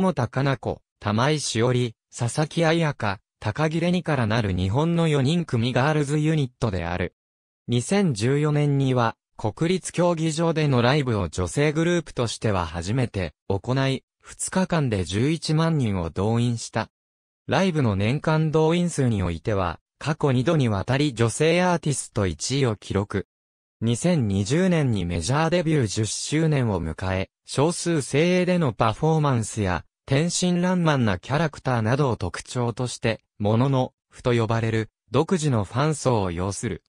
桃田かな子、玉井しおり、佐々木彩香、高木れにからなる日本の4人組ガールズユニットである。2014年には、国立競技場でのライブを女性グループとしては初めて行い、2日間で11万人を動員した。ライブの年間動員数においては、過去2度にわたり女性アーティスト1位を記録。2020年にメジャーデビュー10周年を迎え、少数精鋭でのパフォーマンスや、天真爛漫なキャラクターなどを特徴として、ものの、ふと呼ばれる、独自のファン層を要する。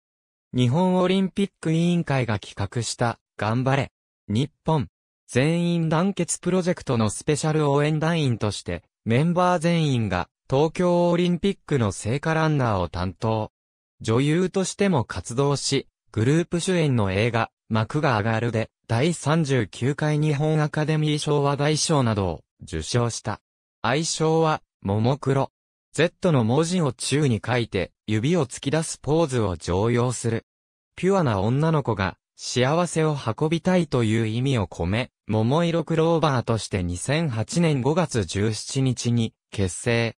日本オリンピック委員会が企画した、頑張れ、日本、全員団結プロジェクトのスペシャル応援団員として、メンバー全員が、東京オリンピックの聖火ランナーを担当。女優としても活動し、グループ主演の映画、幕が上がるで、第39回日本アカデミー賞和大賞などを受賞した。愛称は、ももクロ。Z の文字を宙に書いて、指を突き出すポーズを常用する。ピュアな女の子が、幸せを運びたいという意味を込め、桃色クローバーとして2008年5月17日に結成。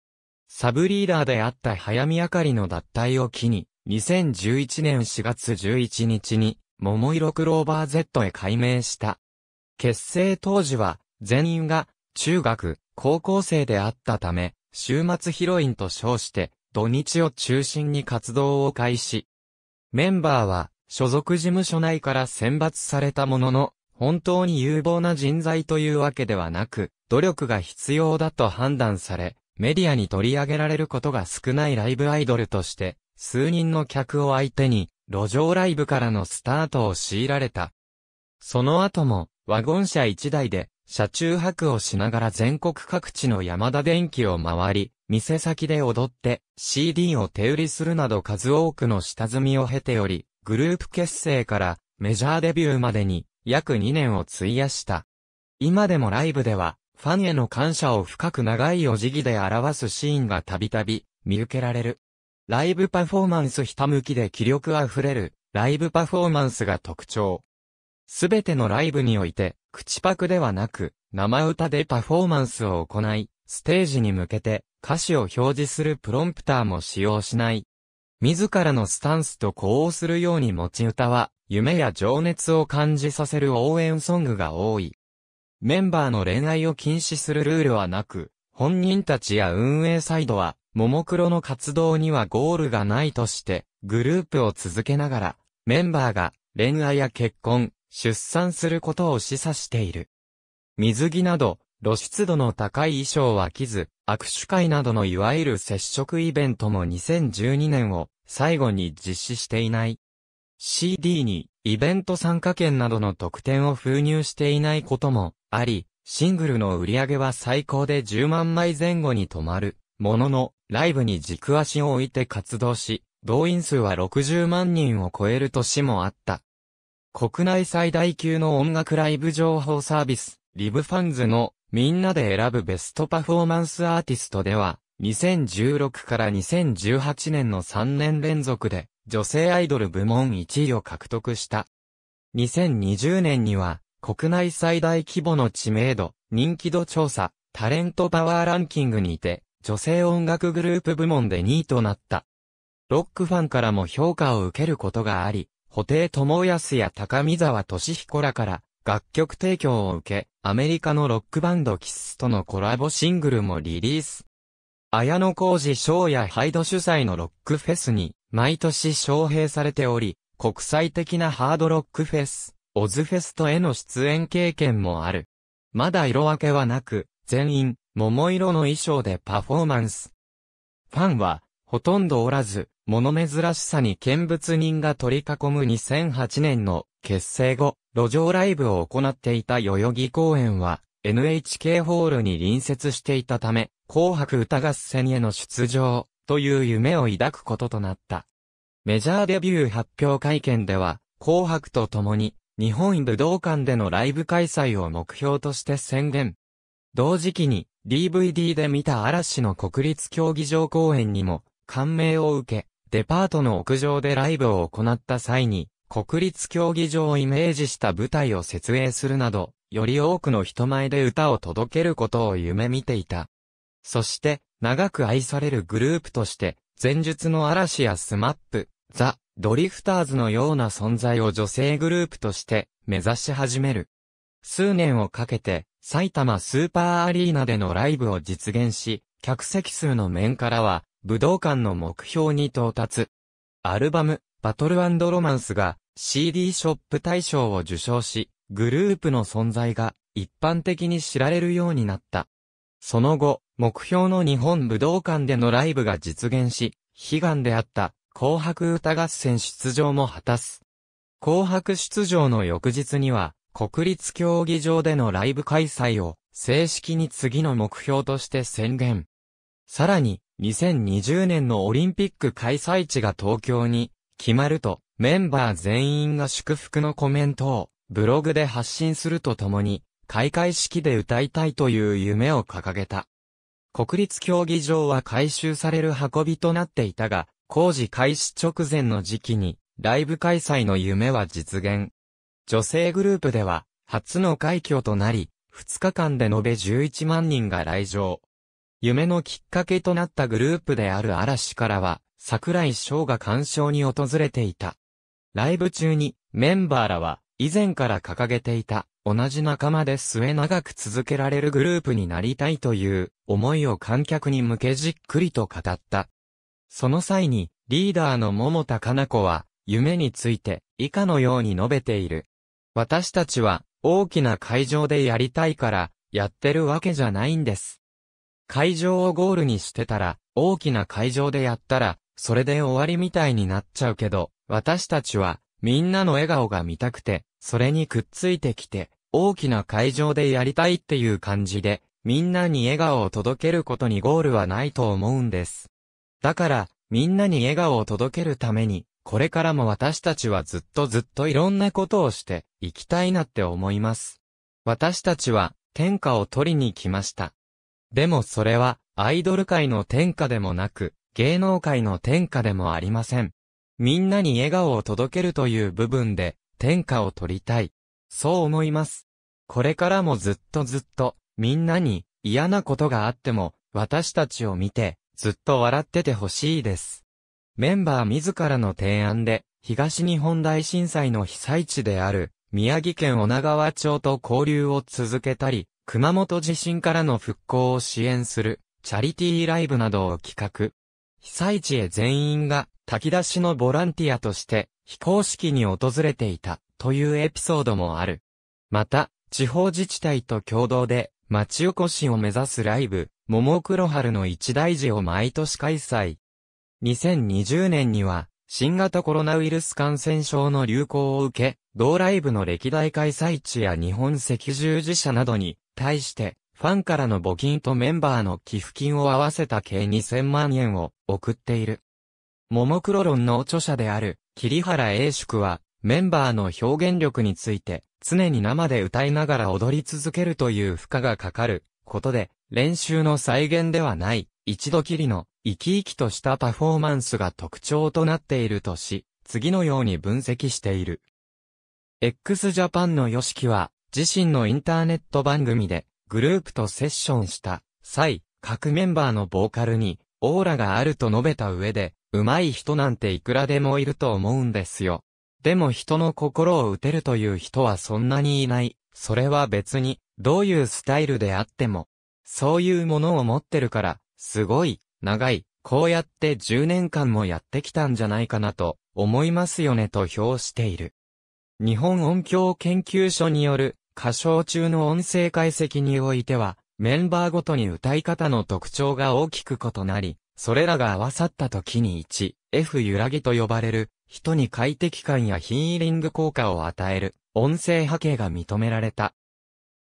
サブリーダーであった早見あかりの脱退を機に、2011年4月11日に、桃色クローバー Z へ改名した。結成当時は、全員が、中学、高校生であったため、週末ヒロインと称して、土日を中心に活動を開始。メンバーは、所属事務所内から選抜されたものの、本当に有望な人材というわけではなく、努力が必要だと判断され、メディアに取り上げられることが少ないライブアイドルとして、数人の客を相手に、路上ライブからのスタートを強いられた。その後も、ワゴン車1台で、車中泊をしながら全国各地の山田電機を回り、店先で踊って、CD を手売りするなど数多くの下積みを経ており、グループ結成からメジャーデビューまでに約2年を費やした。今でもライブでは、ファンへの感謝を深く長いお辞儀で表すシーンがたびたび見受けられる。ライブパフォーマンスひたむきで気力あふれる、ライブパフォーマンスが特徴。すべてのライブにおいて、口パクではなく、生歌でパフォーマンスを行い、ステージに向けて歌詞を表示するプロンプターも使用しない。自らのスタンスと呼応するように持ち歌は、夢や情熱を感じさせる応援ソングが多い。メンバーの恋愛を禁止するルールはなく、本人たちや運営サイドは、ももクロの活動にはゴールがないとして、グループを続けながら、メンバーが恋愛や結婚、出産することを示唆している。水着など、露出度の高い衣装は着ず、握手会などのいわゆる接触イベントも2012年を最後に実施していない。CD にイベント参加券などの特典を封入していないこともあり、シングルの売り上げは最高で10万枚前後に止まる、ものの、ライブに軸足を置いて活動し、動員数は60万人を超える年もあった。国内最大級の音楽ライブ情報サービス、リブファンズのみんなで選ぶベストパフォーマンスアーティストでは、2016から2018年の3年連続で女性アイドル部門1位を獲得した。2020年には国内最大規模の知名度、人気度調査、タレントパワーランキングにて女性音楽グループ部門で2位となった。ロックファンからも評価を受けることがあり、布袋智康や高見沢俊彦らから楽曲提供を受け、アメリカのロックバンドキスとのコラボシングルもリリース。綾野浩二翔やハイド主催のロックフェスに毎年招聘されており、国際的なハードロックフェス、オズフェストへの出演経験もある。まだ色分けはなく、全員桃色の衣装でパフォーマンス。ファンは、ほとんどおらず、物珍しさに見物人が取り囲む2008年の結成後、路上ライブを行っていた代々木公園は NHK ホールに隣接していたため、紅白歌合戦への出場という夢を抱くこととなった。メジャーデビュー発表会見では、紅白と共に日本武道館でのライブ開催を目標として宣言。同時期に DVD で見た嵐の国立競技場公演にも感銘を受け、デパートの屋上でライブを行った際に、国立競技場をイメージした舞台を設営するなど、より多くの人前で歌を届けることを夢見ていた。そして、長く愛されるグループとして、前述の嵐やスマップ、ザ・ドリフターズのような存在を女性グループとして目指し始める。数年をかけて、埼玉スーパーアリーナでのライブを実現し、客席数の面からは、武道館の目標に到達。アルバム、バトルロマンスが CD ショップ大賞を受賞し、グループの存在が一般的に知られるようになった。その後、目標の日本武道館でのライブが実現し、悲願であった紅白歌合戦出場も果たす。紅白出場の翌日には、国立競技場でのライブ開催を正式に次の目標として宣言。さらに、2020年のオリンピック開催地が東京に決まると、メンバー全員が祝福のコメントをブログで発信するとともに、開会式で歌いたいという夢を掲げた。国立競技場は改修される運びとなっていたが、工事開始直前の時期に、ライブ開催の夢は実現女性グループでは、初の快挙となり、2日間で延べ11万人が来場。夢のきっかけとなったグループである嵐からは、桜井翔が鑑賞に訪れていた。ライブ中に、メンバーらは、以前から掲げていた、同じ仲間で末長く続けられるグループになりたいという思いを観客に向けじっくりと語った。その際に、リーダーの桃田香菜子は、夢について、以下のように述べている。私たちは、大きな会場でやりたいから、やってるわけじゃないんです。会場をゴールにしてたら、大きな会場でやったら、それで終わりみたいになっちゃうけど、私たちは、みんなの笑顔が見たくて、それにくっついてきて、大きな会場でやりたいっていう感じで、みんなに笑顔を届けることにゴールはないと思うんです。だから、みんなに笑顔を届けるために、これからも私たちはずっとずっといろんなことをして、いきたいなって思います。私たちは、天下を取りに来ました。でもそれは、アイドル界の天下でもなく、芸能界の天下でもありません。みんなに笑顔を届けるという部分で、天下を取りたい。そう思います。これからもずっとずっと、みんなに、嫌なことがあっても、私たちを見て、ずっと笑っててほしいです。メンバー自らの提案で、東日本大震災の被災地である、宮城県女川町と交流を続けたり、熊本地震からの復興を支援する、チャリティーライブなどを企画。被災地へ全員が、炊き出しのボランティアとして、非公式に訪れていた、というエピソードもある。また、地方自治体と共同で、町おこしを目指すライブ、桃黒春の一大事を毎年開催。2020年には、新型コロナウイルス感染症の流行を受け、同ライブの歴代開催地や日本赤十字社などに、対して、ファンからの募金とメンバーの寄付金を合わせた計2000万円を送っている。ももクロ論の著者である、桐原英宿は、メンバーの表現力について、常に生で歌いながら踊り続けるという負荷がかかる、ことで、練習の再現ではない、一度きりの、生き生きとしたパフォーマンスが特徴となっているとし、次のように分析している。x ジャパンの yoshiki は、自身のインターネット番組で、グループとセッションした際、各メンバーのボーカルに、オーラがあると述べた上で、上手い人なんていくらでもいると思うんですよ。でも人の心を打てるという人はそんなにいない。それは別に、どういうスタイルであっても、そういうものを持ってるから、すごい、長い、こうやって10年間もやってきたんじゃないかなと思いますよねと評している。日本音響研究所による歌唱中の音声解析においては、メンバーごとに歌い方の特徴が大きく異なり、それらが合わさった時に 1F 揺らぎと呼ばれる、人に快適感やヒーリング効果を与える、音声波形が認められた。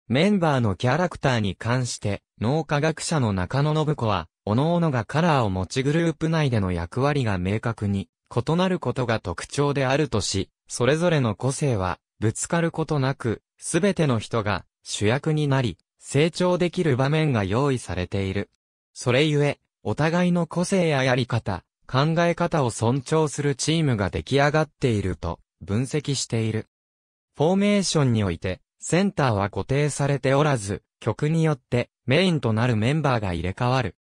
メンバーのキャラクターに関して、脳科学者の中野信子は、各々がカラーを持ちグループ内での役割が明確に異なることが特徴であるとし、それぞれの個性はぶつかることなく、すべての人が主役になり、成長できる場面が用意されている。それゆえ、お互いの個性ややり方、考え方を尊重するチームが出来上がっていると分析している。フォーメーションにおいて、センターは固定されておらず、曲によってメインとなるメンバーが入れ替わる。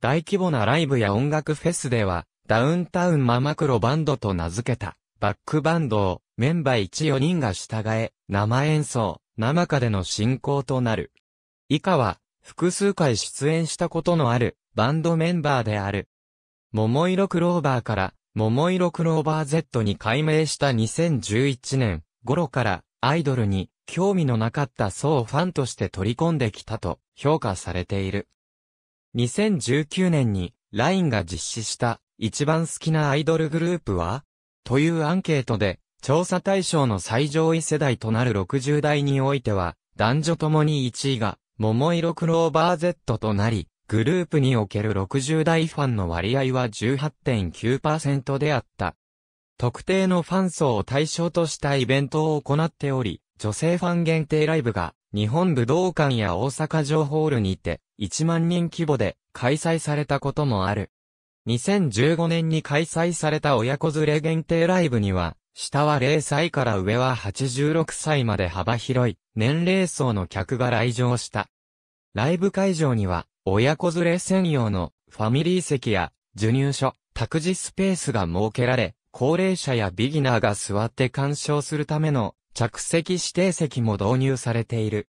大規模なライブや音楽フェスでは、ダウンタウンママクロバンドと名付けた、バックバンドを、メンバー1、4人が従え、生演奏、生歌での進行となる。以下は、複数回出演したことのある、バンドメンバーである。桃色クローバーから、桃色クローバー Z に改名した2011年頃から、アイドルに、興味のなかった層をファンとして取り込んできたと評価されている。2019年に LINE が実施した一番好きなアイドルグループはというアンケートで調査対象の最上位世代となる60代においては男女ともに1位が桃色クローバー Z となりグループにおける60代ファンの割合は18.9%であった。特定のファン層を対象としたイベントを行っており、女性ファン限定ライブが、日本武道館や大阪城ホールにて、1万人規模で開催されたこともある。2015年に開催された親子連れ限定ライブには、下は0歳から上は86歳まで幅広い年齢層の客が来場した。ライブ会場には、親子連れ専用のファミリー席や授乳所、託児スペースが設けられ、高齢者やビギナーが座って鑑賞するための着席指定席も導入されている。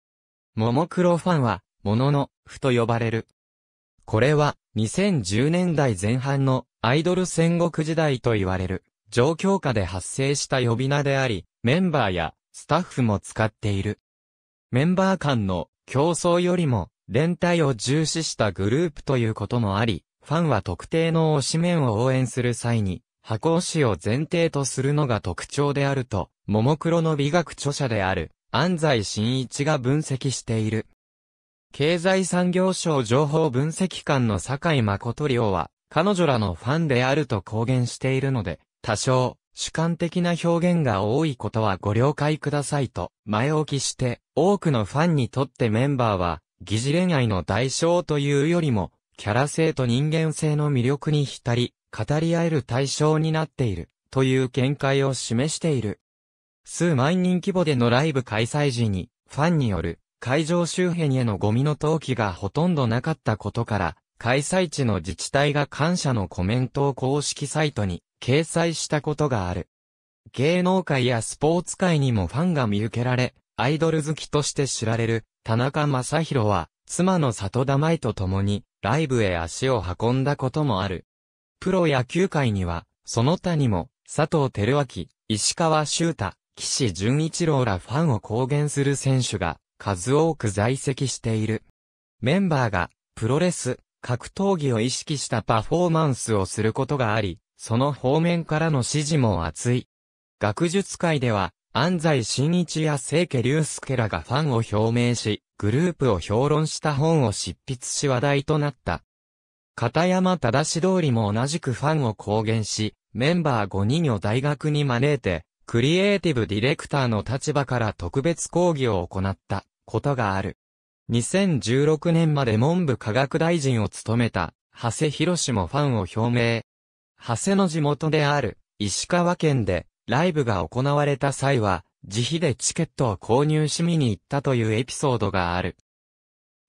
ももクロファンは、ものの、ふと呼ばれる。これは、2010年代前半のアイドル戦国時代と言われる、状況下で発生した呼び名であり、メンバーやスタッフも使っている。メンバー間の競争よりも、連帯を重視したグループということもあり、ファンは特定の推し面を応援する際に、箱推しを前提とするのが特徴であるとももクロの美学著者である、安西真一が分析している。経済産業省情報分析官の坂井誠亮は、彼女らのファンであると公言しているので、多少、主観的な表現が多いことはご了解くださいと、前置きして、多くのファンにとってメンバーは、疑似恋愛の代償というよりも、キャラ性と人間性の魅力に浸り、語り合える対象になっている、という見解を示している。数万人規模でのライブ開催時に、ファンによる会場周辺へのゴミの投棄がほとんどなかったことから、開催地の自治体が感謝のコメントを公式サイトに掲載したことがある。芸能界やスポーツ界にもファンが見受けられ、アイドル好きとして知られる田中正宏は、妻の里田舞と共にライブへ足を運んだこともある。プロ野球界には、その他にも、佐藤輝明、石川修太、岸淳一郎らファンを公言する選手が数多く在籍している。メンバーがプロレス、格闘技を意識したパフォーマンスをすることがあり、その方面からの支持も厚い。学術界では、安西真一や清家隆介らがファンを表明し、グループを評論した本を執筆し話題となった。片山正通りも同じくファンを公言し、メンバー5人を大学に招いて、クリエイティブディレクターの立場から特別講義を行ったことがある。2016年まで文部科学大臣を務めた、長谷博士もファンを表明。長谷の地元である、石川県で、ライブが行われた際は、自費でチケットを購入し見に行ったというエピソードがある。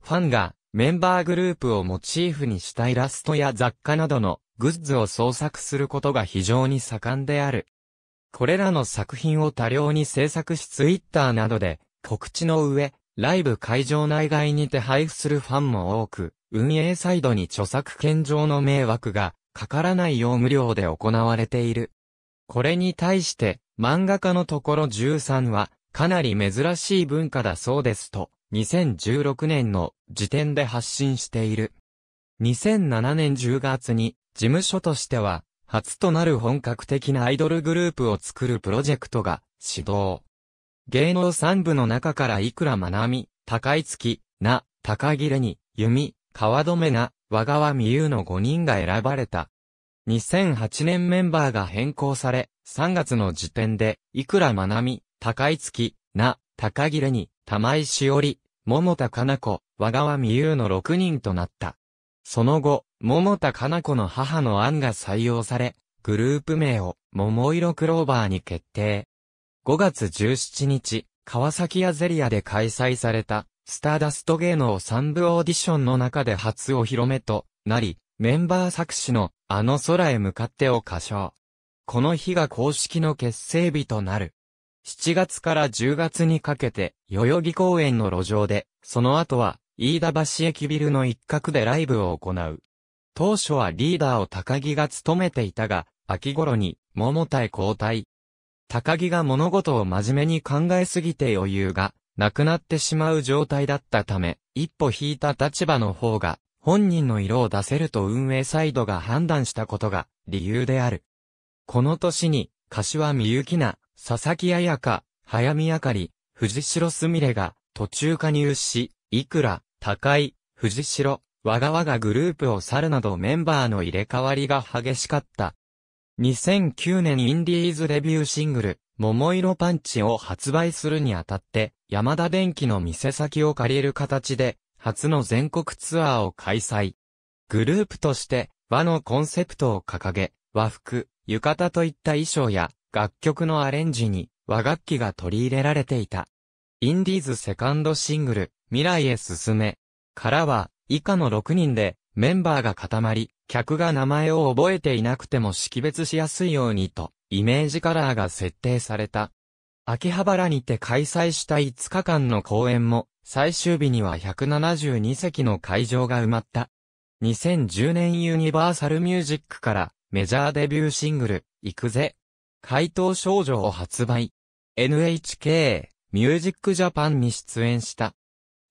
ファンがメンバーグループをモチーフにしたイラストや雑貨などのグッズを創作することが非常に盛んである。これらの作品を多量に制作しツイッターなどで告知の上、ライブ会場内外にて配布するファンも多く、運営サイドに著作権上の迷惑がかからないよう無料で行われている。これに対して、漫画家のところ13は、かなり珍しい文化だそうですと、2016年の時点で発信している。2007年10月に、事務所としては、初となる本格的なアイドルグループを作るプロジェクトが始動。芸能三部の中からいくらまなみ、高い月、な、高切れに、弓、川めな、和川美優の5人が選ばれた。2008年メンバーが変更され、3月の時点で、いくらまなみ、高い月、な、高切れに、玉井しおり、桃田かな子、和川美優の6人となった。その後、桃田かな子の母の案が採用され、グループ名を、桃色クローバーに決定。5月17日、川崎アゼリアで開催された、スターダスト芸能3部オーディションの中で初お披露目となり、メンバー作詞の、あの空へ向かってを歌唱。この日が公式の結成日となる。7月から10月にかけて、代々木公園の路上で、その後は、飯田橋駅ビルの一角でライブを行う。当初はリーダーを高木が務めていたが、秋頃に、桃田へ交代。高木が物事を真面目に考えすぎて余裕が、なくなってしまう状態だったため、一歩引いた立場の方が、本人の色を出せると運営サイドが判断したことが、理由である。この年に、柏美きな、佐々木彩香、早見あかり、藤代すみれが、途中加入し、いくら、高井、藤代、わがわがグループを去るなどメンバーの入れ替わりが激しかった。2009年インディーズレビューシングル、桃色パンチを発売するにあたって、山田電機の店先を借りる形で、初の全国ツアーを開催。グループとして、和のコンセプトを掲げ、和服、浴衣といった衣装や、楽曲のアレンジに、和楽器が取り入れられていた。インディーズセカンドシングル、未来へ進め、からは、以下の6人で、メンバーが固まり、客が名前を覚えていなくても識別しやすいようにと、イメージカラーが設定された。秋葉原にて開催した5日間の公演も、最終日には172席の会場が埋まった。2010年ユニバーサルミュージックからメジャーデビューシングル、行くぜ。怪盗少女を発売。NHK、ミュージックジャパンに出演した。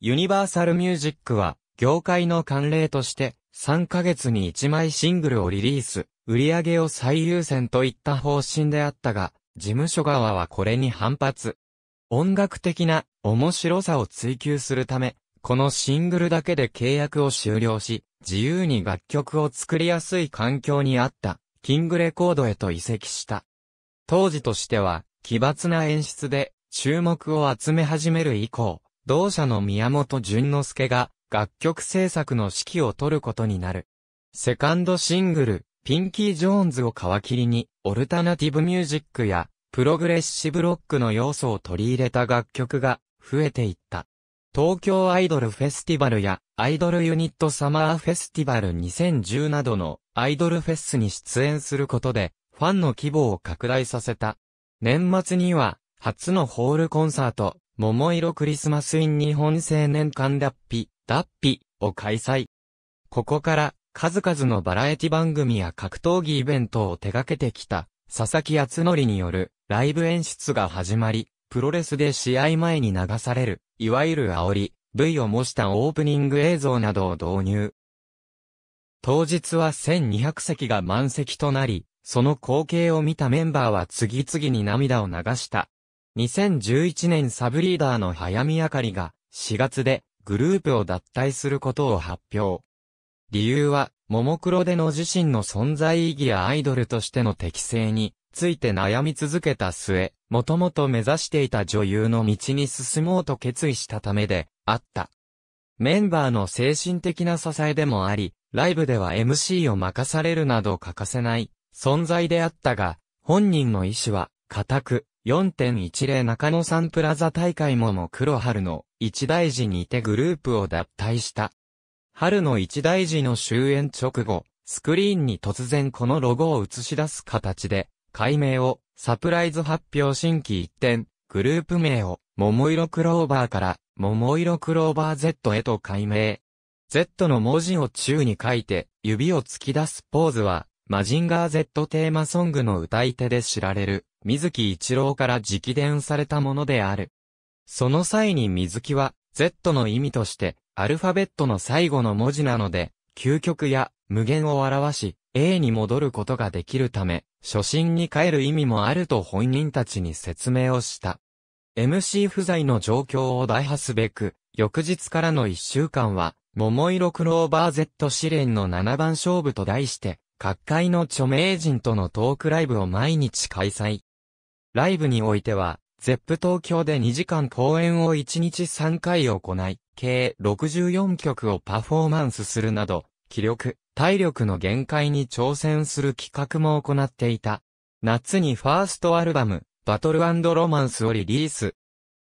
ユニバーサルミュージックは、業界の慣例として、3ヶ月に1枚シングルをリリース、売上を最優先といった方針であったが、事務所側はこれに反発。音楽的な面白さを追求するため、このシングルだけで契約を終了し、自由に楽曲を作りやすい環境にあった、キングレコードへと移籍した。当時としては、奇抜な演出で注目を集め始める以降、同社の宮本淳之介が楽曲制作の指揮を取ることになる。セカンドシングル、ピンキー・ジョーンズを皮切りに、オルタナティブミュージックや、プログレッシブロックの要素を取り入れた楽曲が増えていった。東京アイドルフェスティバルやアイドルユニットサマーフェスティバル2010などのアイドルフェスに出演することでファンの規模を拡大させた。年末には初のホールコンサート桃色クリスマスイン日本青年間脱皮、脱皮を開催。ここから数々のバラエティ番組や格闘技イベントを手掛けてきた佐々木厚則によるライブ演出が始まり、プロレスで試合前に流される、いわゆる煽り、V を模したオープニング映像などを導入。当日は1200席が満席となり、その光景を見たメンバーは次々に涙を流した。2011年サブリーダーの早見あかりが4月でグループを脱退することを発表。理由は、ももクロでの自身の存在意義やアイドルとしての適性について悩み続けた末、もともと目指していた女優の道に進もうと決意したためであった。メンバーの精神的な支えでもあり、ライブでは MC を任されるなど欠かせない存在であったが、本人の意志は固く、4.10中野サンプラザ大会もも黒春の一大事にてグループを脱退した。春の一大事の終演直後、スクリーンに突然このロゴを映し出す形で、解明を、サプライズ発表新規一点、グループ名を、桃色クローバーから、桃色クローバー Z へと解明。Z の文字を宙に書いて、指を突き出すポーズは、マジンガー Z テーマソングの歌い手で知られる、水木一郎から直伝されたものである。その際に水木は、Z の意味として、アルファベットの最後の文字なので、究極や無限を表し、A に戻ることができるため、初心に変える意味もあると本人たちに説明をした。MC 不在の状況を打破すべく、翌日からの一週間は、桃色クローバー Z 試練の七番勝負と題して、各界の著名人とのトークライブを毎日開催。ライブにおいては、ゼップ東京で2時間公演を1日3回行い、計64曲をパフォーマンスするなど、気力、体力の限界に挑戦する企画も行っていた。夏にファーストアルバム、バトルロマンスをリリース。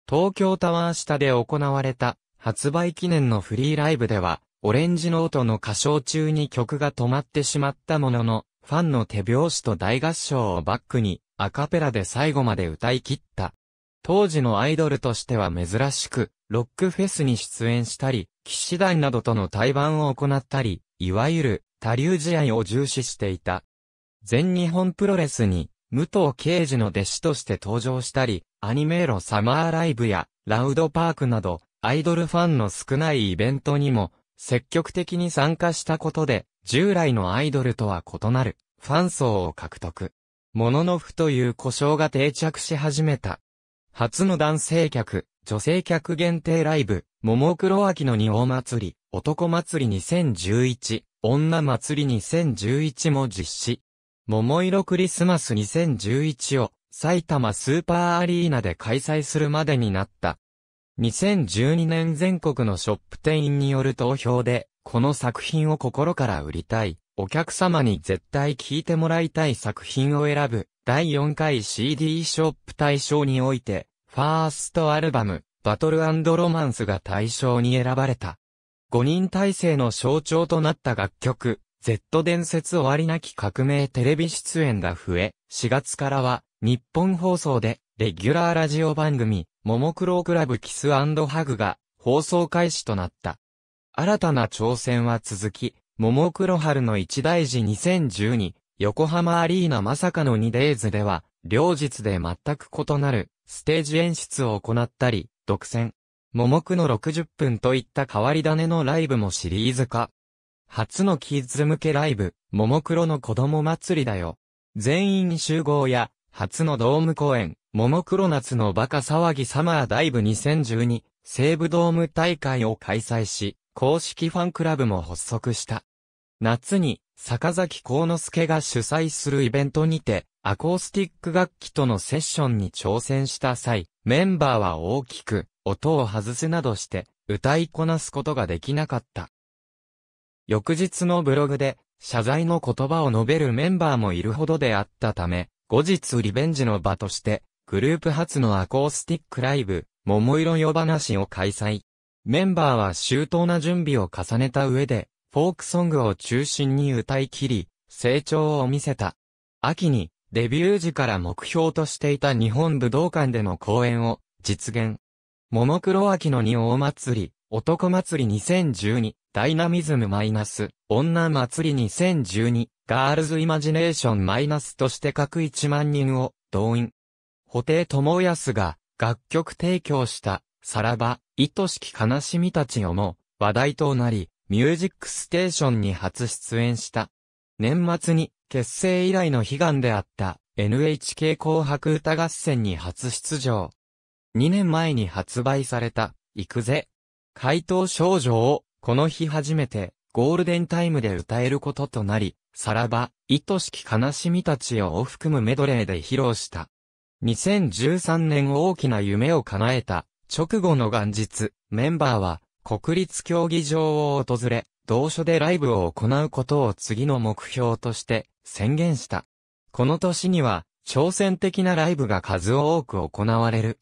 東京タワー下で行われた、発売記念のフリーライブでは、オレンジノートの歌唱中に曲が止まってしまったものの、ファンの手拍子と大合唱をバックに、アカペラで最後まで歌い切った。当時のアイドルとしては珍しく、ロックフェスに出演したり、騎士団などとの対バンを行ったり、いわゆる、多流試合を重視していた。全日本プロレスに、武藤刑事の弟子として登場したり、アニメーロサマーライブや、ラウドパークなど、アイドルファンの少ないイベントにも、積極的に参加したことで、従来のアイドルとは異なる、ファン層を獲得。モノノフという呼称が定着し始めた。初の男性客、女性客限定ライブ、ももクロアキの仁王祭り、男祭り2011、女祭り2011も実施。桃色クリスマス2011を埼玉スーパーアリーナで開催するまでになった。2012年全国のショップ店員による投票で、この作品を心から売りたい。お客様に絶対聴いてもらいたい作品を選ぶ、第4回 CD ショップ大賞において、ファーストアルバム、バトルロマンスが大賞に選ばれた。5人体制の象徴となった楽曲、Z 伝説終わりなき革命テレビ出演が増え、4月からは、日本放送で、レギュラーラジオ番組、ももクロークラブキスハグが、放送開始となった。新たな挑戦は続き、桃黒春の一大事2012、横浜アリーナまさかの2デイズでは、両日で全く異なる、ステージ演出を行ったり、独占。桃区の60分といった変わり種のライブもシリーズ化。初のキッズ向けライブ、桃黒の子供祭りだよ。全員集合や、初のドーム公演、桃黒夏のバカ騒ぎサマーダイブ2012、西武ドーム大会を開催し、公式ファンクラブも発足した。夏に、坂崎幸之助が主催するイベントにて、アコースティック楽器とのセッションに挑戦した際、メンバーは大きく、音を外すなどして、歌いこなすことができなかった。翌日のブログで、謝罪の言葉を述べるメンバーもいるほどであったため、後日リベンジの場として、グループ初のアコースティックライブ、桃色夜話を開催。メンバーは周到な準備を重ねた上で、フォークソングを中心に歌い切り、成長を見せた。秋に、デビュー時から目標としていた日本武道館での公演を実現。モノクロ秋の二王祭り、男祭り2012、ダイナミズムマイナス、女祭り2012、ガールズイマジネーションマイナスとして各1万人を動員。布袋智康が楽曲提供した、さらば、愛しき悲しみたちをも話題となり、ミュージックステーションに初出演した。年末に結成以来の悲願であった NHK 紅白歌合戦に初出場。2年前に発売された、行くぜ。怪盗少女をこの日初めてゴールデンタイムで歌えることとなり、さらば、愛しき悲しみたちを含むメドレーで披露した。2013年大きな夢を叶えた、直後の元日、メンバーは国立競技場を訪れ、同所でライブを行うことを次の目標として宣言した。この年には、挑戦的なライブが数多く行われる。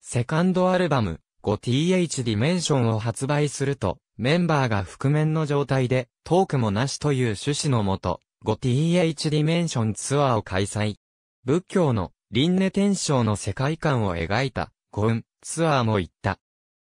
セカンドアルバム、5th ディメンションを発売すると、メンバーが覆面の状態で、トークもなしという趣旨のもと、5th ディメンションツアーを開催。仏教の輪廻転生の世界観を描いた、五運、ツアーも行った。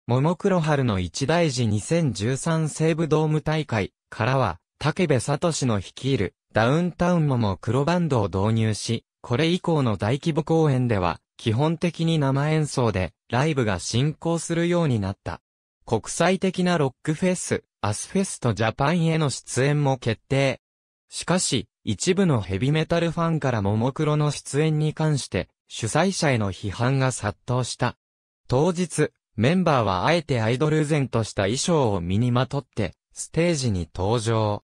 ももクロ春の一大事2013西武ドーム大会からは、竹部聡の率いるダウンタウンももクロバンドを導入し、これ以降の大規模公演では、基本的に生演奏でライブが進行するようになった。国際的なロックフェス、アスフェストジャパンへの出演も決定。しかし、一部のヘビメタルファンからももクロの出演に関して、主催者への批判が殺到した。当日、メンバーはあえてアイドル前とした衣装を身にまとって、ステージに登場。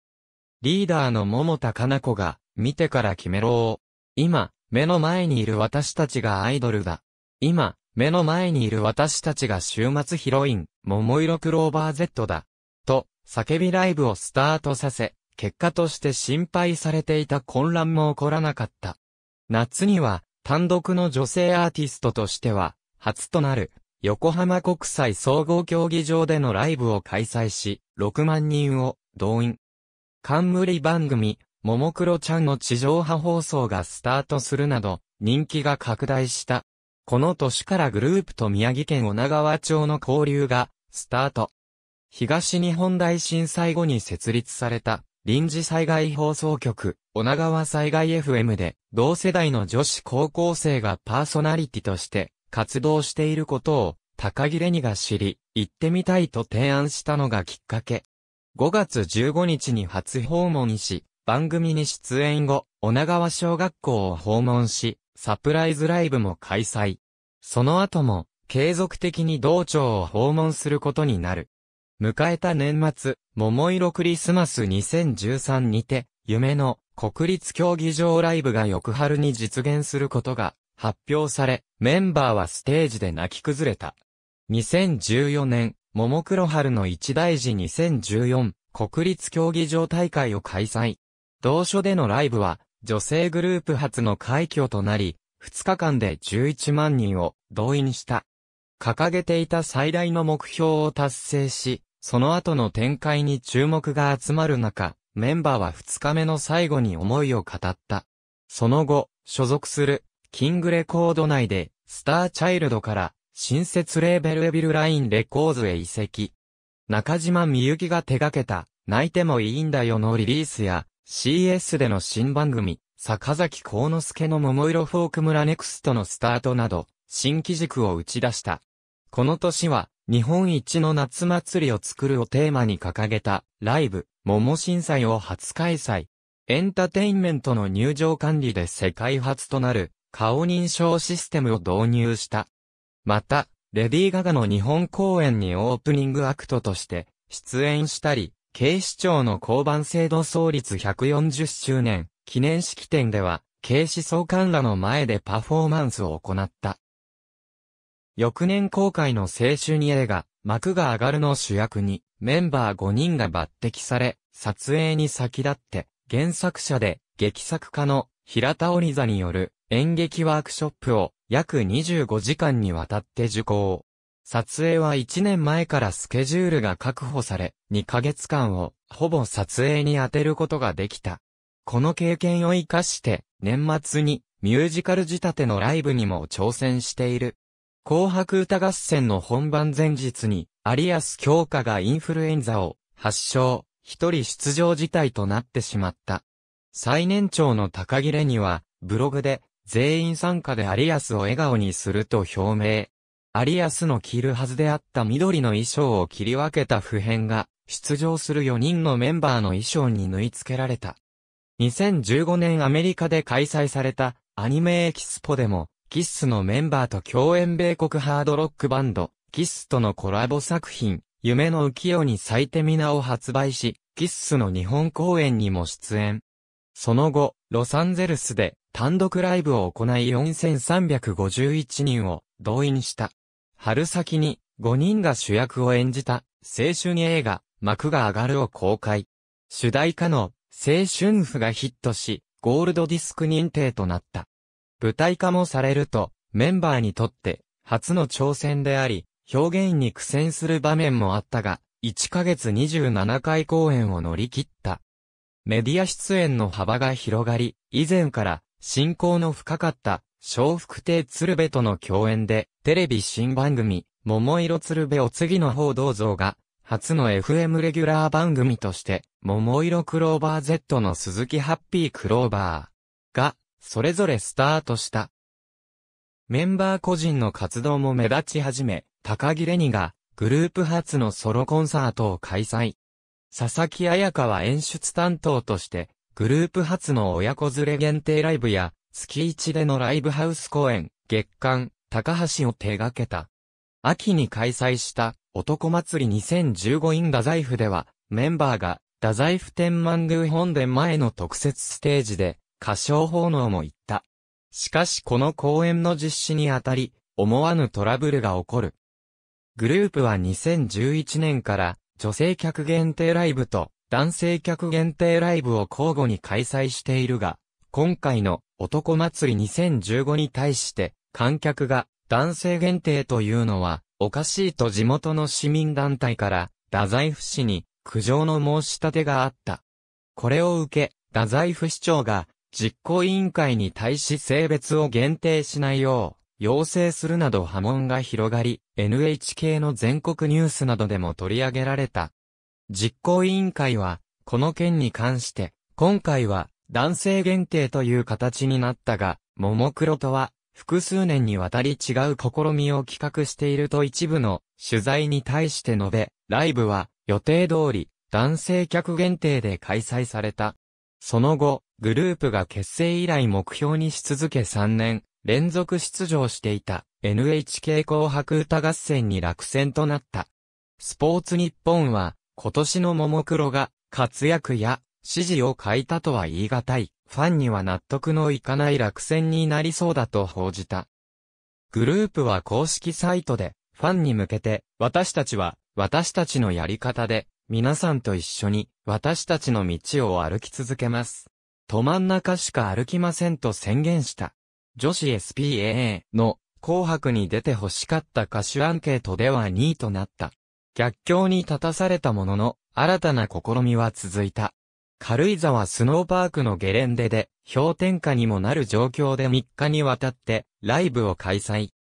リーダーの桃田かな子が、見てから決めろ今、目の前にいる私たちがアイドルだ。今、目の前にいる私たちが週末ヒロイン、桃色クローバー Z だ。と、叫びライブをスタートさせ、結果として心配されていた混乱も起こらなかった。夏には、単独の女性アーティストとしては、初となる、横浜国際総合競技場でのライブを開催し、6万人を動員。冠番組、ももクロちゃんの地上波放送がスタートするなど、人気が拡大した。この年からグループと宮城県女川町の交流が、スタート。東日本大震災後に設立された、臨時災害放送局、女川災害 FM で、同世代の女子高校生がパーソナリティとして、活動していることを、高木レニが知り、行ってみたいと提案したのがきっかけ。5月15日に初訪問し、番組に出演後、女川小学校を訪問し、サプライズライブも開催。その後も、継続的に道庁を訪問することになる。迎えた年末、桃色クリスマス2013にて、夢の国立競技場ライブが翌春に実現することが発表され、メンバーはステージで泣き崩れた。2014年、桃黒春の一大事2014国立競技場大会を開催。同所でのライブは、女性グループ初の快挙となり、2日間で11万人を動員した。掲げていた最大の目標を達成し、その後の展開に注目が集まる中、メンバーは2日目の最後に思いを語った。その後、所属するキングレコード内で、スターチャイルドから、新設レーベルエビルラインレコーズへ移籍。中島みゆきが手掛けた、泣いてもいいんだよのリリースや、CS での新番組、坂崎幸之助の桃色フォーク村ネクストのスタートなど、新機軸を打ち出した。この年は、日本一の夏祭りを作るをテーマに掲げた、ライブ、桃震災を初開催。エンタテインメントの入場管理で世界初となる、顔認証システムを導入した。また、レディー・ガガの日本公演にオープニングアクトとして出演したり、警視庁の交番制度創立140周年記念式典では、警視総監らの前でパフォーマンスを行った。翌年公開の青春映画、幕が上がるの主役に、メンバー5人が抜擢され、撮影に先立って、原作者で、劇作家の平田織座による、演劇ワークショップを約25時間にわたって受講。撮影は1年前からスケジュールが確保され、2ヶ月間をほぼ撮影に当てることができた。この経験を活かして、年末にミュージカル仕立てのライブにも挑戦している。紅白歌合戦の本番前日に、有安京化がインフルエンザを発症、一人出場事態となってしまった。最年長の高木れには、ブログで、全員参加でアリアスを笑顔にすると表明。アリアスの着るはずであった緑の衣装を切り分けた普遍が、出場する4人のメンバーの衣装に縫い付けられた。2015年アメリカで開催されたアニメエキスポでも、キッスのメンバーと共演米国ハードロックバンド、キッスとのコラボ作品、夢の浮世に咲いてなを発売し、キッスの日本公演にも出演。その後、ロサンゼルスで単独ライブを行い4351人を動員した。春先に5人が主役を演じた青春映画幕が上がるを公開。主題歌の青春譜がヒットし、ゴールドディスク認定となった。舞台化もされると、メンバーにとって初の挑戦であり、表現に苦戦する場面もあったが、1ヶ月27回公演を乗り切った。メディア出演の幅が広がり、以前から信仰の深かった、笑福亭鶴瓶との共演で、テレビ新番組、桃色鶴瓶お次の報道像が、初の FM レギュラー番組として、桃色クローバー Z の鈴木ハッピークローバーが、それぞれスタートした。メンバー個人の活動も目立ち始め、高木レニが、グループ初のソロコンサートを開催。佐々木彩香は演出担当として、グループ初の親子連れ限定ライブや、月一でのライブハウス公演、月間、高橋を手掛けた。秋に開催した男祭り 2015in 太宰府では、メンバーが、太宰府天満宮本殿前の特設ステージで、歌唱奉納も行った。しかしこの公演の実施にあたり、思わぬトラブルが起こる。グループは2011年から、女性客限定ライブと、男性客限定ライブを交互に開催しているが、今回の男祭り2015に対して観客が男性限定というのはおかしいと地元の市民団体から太宰府市に苦情の申し立てがあった。これを受け、太宰府市長が実行委員会に対し性別を限定しないよう要請するなど波紋が広がり、NHK の全国ニュースなどでも取り上げられた。実行委員会は、この件に関して、今回は男性限定という形になったが、ももクロとは複数年にわたり違う試みを企画していると一部の取材に対して述べ、ライブは予定通り男性客限定で開催された。その後、グループが結成以来目標にし続け3年連続出場していた NHK 紅白歌合戦に落選となった。スポーツ日本は今年のももクロが活躍や支持を欠いたとは言い難い、ファンには納得のいかない落選になりそうだと報じた。グループは公式サイトで、ファンに向けて、私たちは、私たちのやり方で、皆さんと一緒に、私たちの道を歩き続けます。ど真ん中しか歩きませんと宣言した。女子 SPAA の紅白に出て欲しかった歌手アンケートでは2位となった。逆境に立たされたものの、新たな試みは続いた。軽井沢スノーパークのゲレンデで、氷点下にもなる状況で3日にわたって、ライブを開催。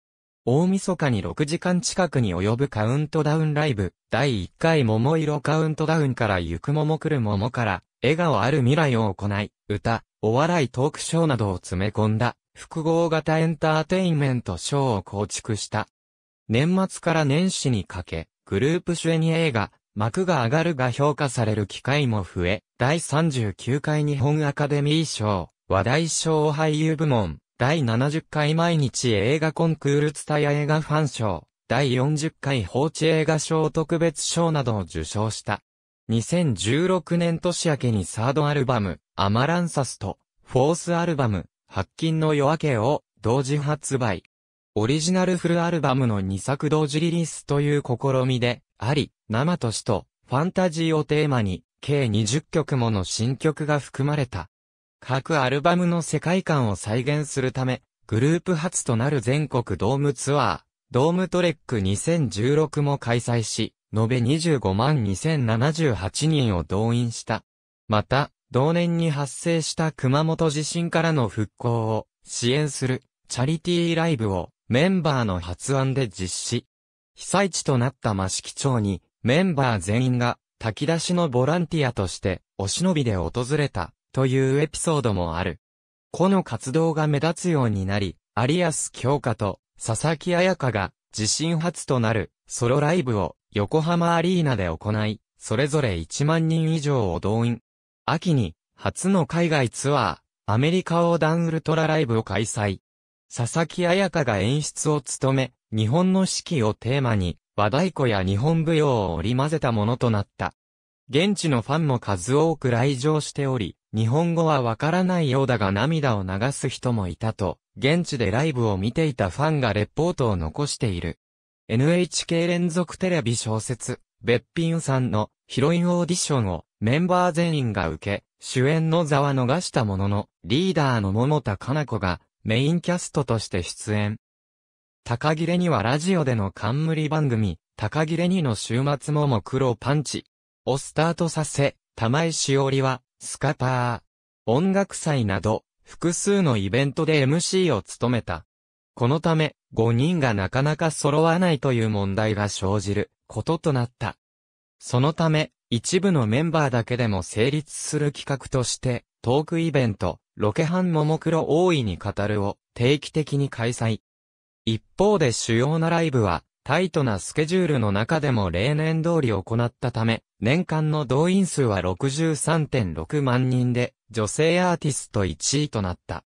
大晦日に6時間近くに及ぶカウントダウンライブ、第1回桃色カウントダウンから行く桃来る桃から、笑顔ある未来を行い、歌、お笑いトークショーなどを詰め込んだ、複合型エンターテインメントショーを構築した。年末から年始にかけ、グループ主演映画、幕が上がるが評価される機会も増え、第39回日本アカデミー賞、話題賞俳優部門、第70回毎日映画コンクールツタヤ映画ファン賞、第40回放置映画賞特別賞などを受賞した。2016年年明けにサードアルバム、アマランサスと、フォースアルバム、発金の夜明けを同時発売。オリジナルフルアルバムの2作同時リリースという試みで、あり、生と死と、ファンタジーをテーマに、計20曲もの新曲が含まれた。各アルバムの世界観を再現するため、グループ初となる全国ドームツアー、ドームトレック2016も開催し、延べ25万2078人を動員した。また、同年に発生した熊本地震からの復興を支援するチャリティーライブをメンバーの発案で実施。被災地となった益城町に、メンバー全員が、炊き出しのボランティアとして、お忍びで訪れた、というエピソードもある。この活動が目立つようになり、有安京香と佐々木彩香が、自身初となる、ソロライブを、横浜アリーナで行い、それぞれ1万人以上を動員。秋に、初の海外ツアー、アメリカ横断ウルトラライブを開催。佐々木彩香が演出を務め、日本の四季をテーマに、和太鼓や日本舞踊を織り交ぜたものとなった。現地のファンも数多く来場しており、日本語はわからないようだが涙を流す人もいたと、現地でライブを見ていたファンがレポートを残している。NHK 連続テレビ小説、べっぴんさんのヒロインオーディションをメンバー全員が受け、主演の座は逃したものの、リーダーの桃田かな子がメインキャストとして出演。高切れにはラジオでの冠番組、高切れにの週末もも黒パンチをスタートさせ、玉井しおりは、スカパー、音楽祭など、複数のイベントで MC を務めた。このため、5人がなかなか揃わないという問題が生じることとなった。そのため、一部のメンバーだけでも成立する企画として、トークイベント、ロケハンももクロ大いに語るを定期的に開催。一方で主要なライブは、タイトなスケジュールの中でも例年通り行ったため、年間の動員数は63.6万人で、女性アーティスト1位となった。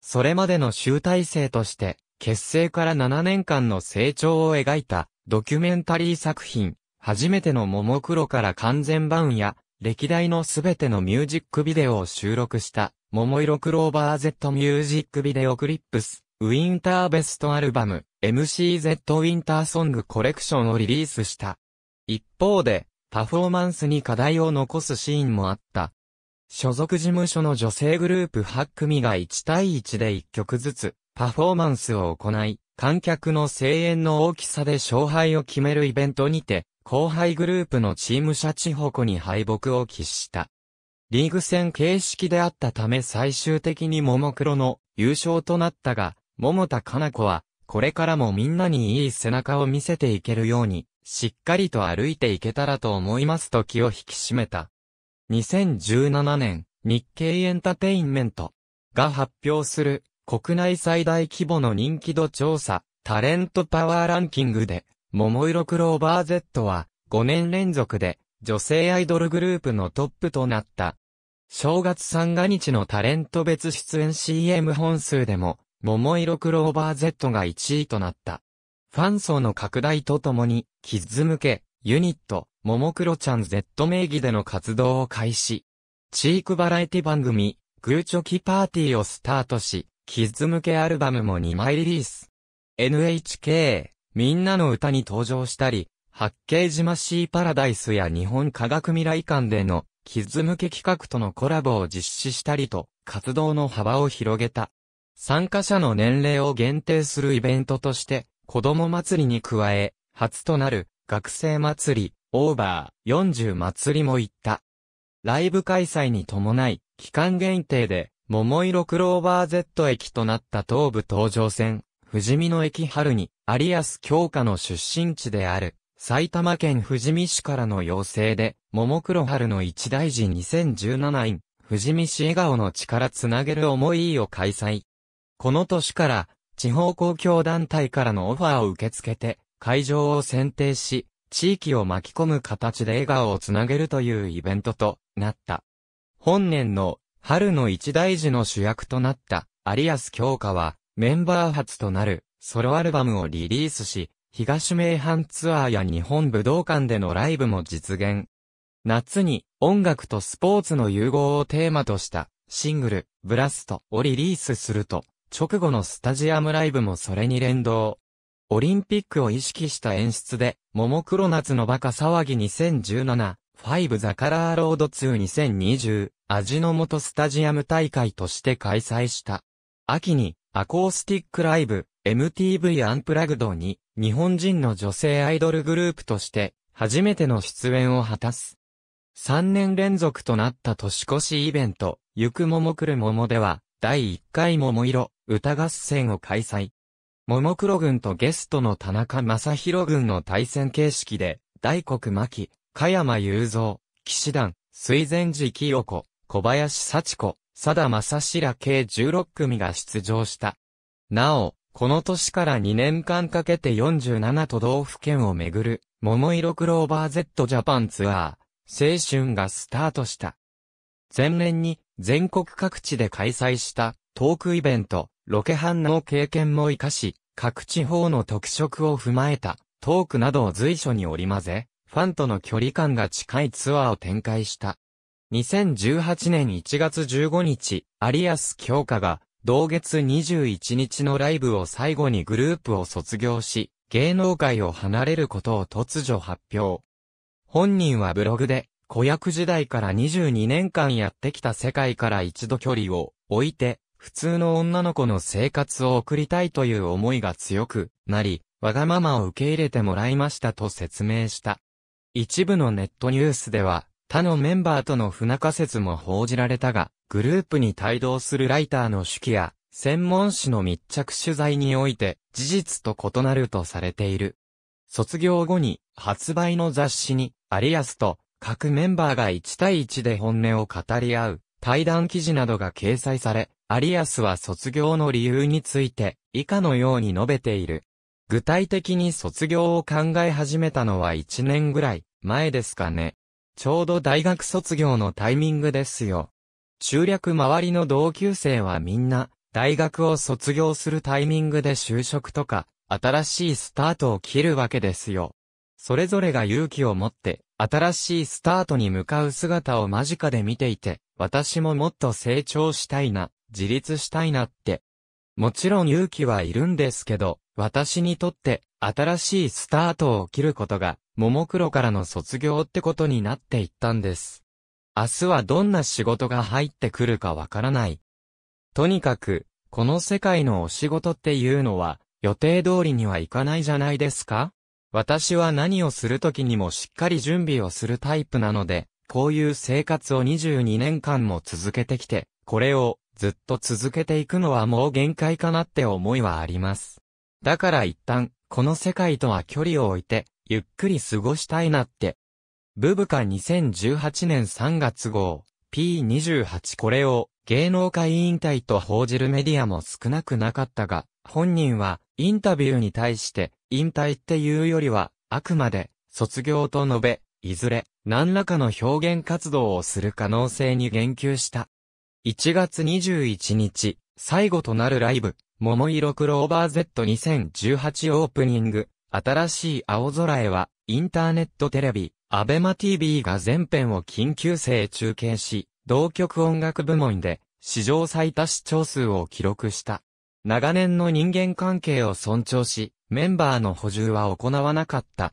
それまでの集大成として、結成から7年間の成長を描いたドキュメンタリー作品、初めてのももクロから完全版や歴代のすべてのミュージックビデオを収録した、桃色クローバー Z ミュージックビデオクリップス、ウィンターベストアルバム、MCZ ウィンターソングコレクションをリリースした。一方で、パフォーマンスに課題を残すシーンもあった。所属事務所の女性グループ8組が1対1で1曲ずつ、パフォーマンスを行い、観客の声援の大きさで勝敗を決めるイベントにて、後輩グループのチームシャチホコに敗北を喫した。リーグ戦形式であったため最終的にももクロの優勝となったが、桃田かな子は、これからもみんなにいい背中を見せていけるように、しっかりと歩いていけたらと思いますと気を引き締めた。2017年、日経エンタテインメントが発表する国内最大規模の人気度調査、タレントパワーランキングで、桃色クローバー Z は、5年連続で、女性アイドルグループのトップとなった。正月三が日のタレント別出演 CM 本数でも、桃色クローバー Z が1位となった。ファン層の拡大とともに、キッズ向け、ユニット、桃黒ちゃん Z 名義での活動を開始。チークバラエティ番組、グーチョキパーティーをスタートし、キッズ向けアルバムも2枚リリース。NHK みんなの歌に登場したり、八景島シーパラダイスや日本科学未来館でのキッズ向け企画とのコラボを実施したりと、活動の幅を広げた。参加者の年齢を限定するイベントとして、子供祭りに加え、初となる学生祭り、オーバー40祭りも行った。ライブ開催に伴い、期間限定で、桃色クローバー Z 駅となった東武東上線、富士見の駅春に、有安京花の出身地である、埼玉県富士見市からの要請で、桃黒春の一大事2017 i 富士見市笑顔の力つなげる思いを開催。この年から、地方公共団体からのオファーを受け付けて、会場を選定し、地域を巻き込む形で笑顔をつなげるというイベントとなった。本年の春の一大事の主役となった有安京花は、メンバー初となるソロアルバムをリリースし、東名阪ツアーや日本武道館でのライブも実現。夏に音楽とスポーツの融合をテーマとしたシングル、ブラストをリリースすると、直後のスタジアムライブもそれに連動。オリンピックを意識した演出で、桃黒夏のバカ騒ぎ2017、5ザカラーロード2 2020、味の素スタジアム大会として開催した。秋に、アコースティックライブ、MTV アンプラグドに、日本人の女性アイドルグループとして、初めての出演を果たす。3年連続となった年越しイベント、ゆくももくるももでは、第1回桃色、歌合戦を開催。桃黒軍とゲストの田中正宏軍の対戦形式で、大黒巻、加山雄三、騎士団、水前寺清子、小林幸子、佐田正史ら計16組が出場した。なお、この年から2年間かけて47都道府県を巡る、桃色クローバー Z ジャパンツアー、青春がスタートした。前年に全国各地で開催したトークイベント、ロケハンの経験も活かし、各地方の特色を踏まえたトークなどを随所に織り交ぜ、ファンとの距離感が近いツアーを展開した。2018年1月15日、有安京香が、同月21日のライブを最後にグループを卒業し、芸能界を離れることを突如発表。本人はブログで、子役時代から22年間やってきた世界から一度距離を置いて、普通の女の子の生活を送りたいという思いが強くなり、わがままを受け入れてもらいましたと説明した。一部のネットニュースでは、他のメンバーとの不仲説も報じられたが、グループに帯同するライターの手記や、専門誌の密着取材において、事実と異なるとされている。卒業後に、発売の雑誌に、アリアスと、各メンバーが1対1で本音を語り合う、対談記事などが掲載され、アリアスは卒業の理由について、以下のように述べている。具体的に卒業を考え始めたのは1年ぐらい前ですかね。ちょうど大学卒業のタイミングですよ。中略周りの同級生はみんな、大学を卒業するタイミングで就職とか、新しいスタートを切るわけですよ。それぞれが勇気を持って、新しいスタートに向かう姿を間近で見ていて、私ももっと成長したいな、自立したいなって。もちろん勇気はいるんですけど、私にとって、新しいスタートを切ることが、ももクロからの卒業ってことになっていったんです。明日はどんな仕事が入ってくるかわからない。とにかく、この世界のお仕事っていうのは、予定通りにはいかないじゃないですか私は何をするときにもしっかり準備をするタイプなので、こういう生活を22年間も続けてきて、これをずっと続けていくのはもう限界かなって思いはあります。だから一旦、この世界とは距離を置いて、ゆっくり過ごしたいなって。ブブカ2018年3月号、P28 これを芸能界引退と報じるメディアも少なくなかったが、本人はインタビューに対して引退っていうよりは、あくまで卒業と述べ、いずれ何らかの表現活動をする可能性に言及した。1月21日、最後となるライブ、桃色クローバー Z2018 オープニング、新しい青空へは、インターネットテレビ、アベマ TV が全編を緊急性中継し、同局音楽部門で、史上最多視聴数を記録した。長年の人間関係を尊重し、メンバーの補充は行わなかった。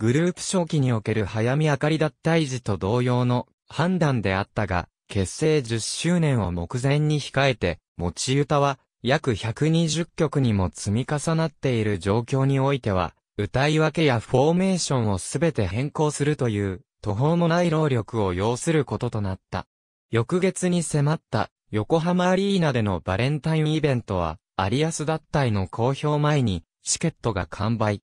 グループ初期における早見明かり脱退時と同様の判断であったが、結成10周年を目前に控えて、持ち歌は約120曲にも積み重なっている状況においては、歌い分けやフォーメーションをすべて変更するという、途方もない労力を要することとなった。翌月に迫った横浜アリーナでのバレンタインイベントは、アリアス脱退の公表前に、チケットが完売。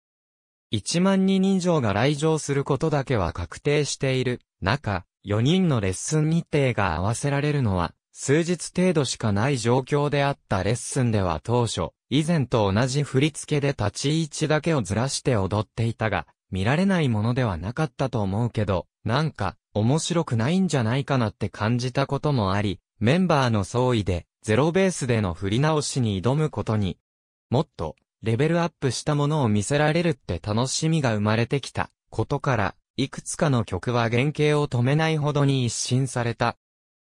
1万人以上が来場することだけは確定している中、4人のレッスン日程が合わせられるのは、数日程度しかない状況であったレッスンでは当初、以前と同じ振り付けで立ち位置だけをずらして踊っていたが、見られないものではなかったと思うけど、なんか、面白くないんじゃないかなって感じたこともあり、メンバーの総意で、ゼロベースでの振り直しに挑むことに、もっと、レベルアップしたものを見せられるって楽しみが生まれてきたことから、いくつかの曲は原型を止めないほどに一新された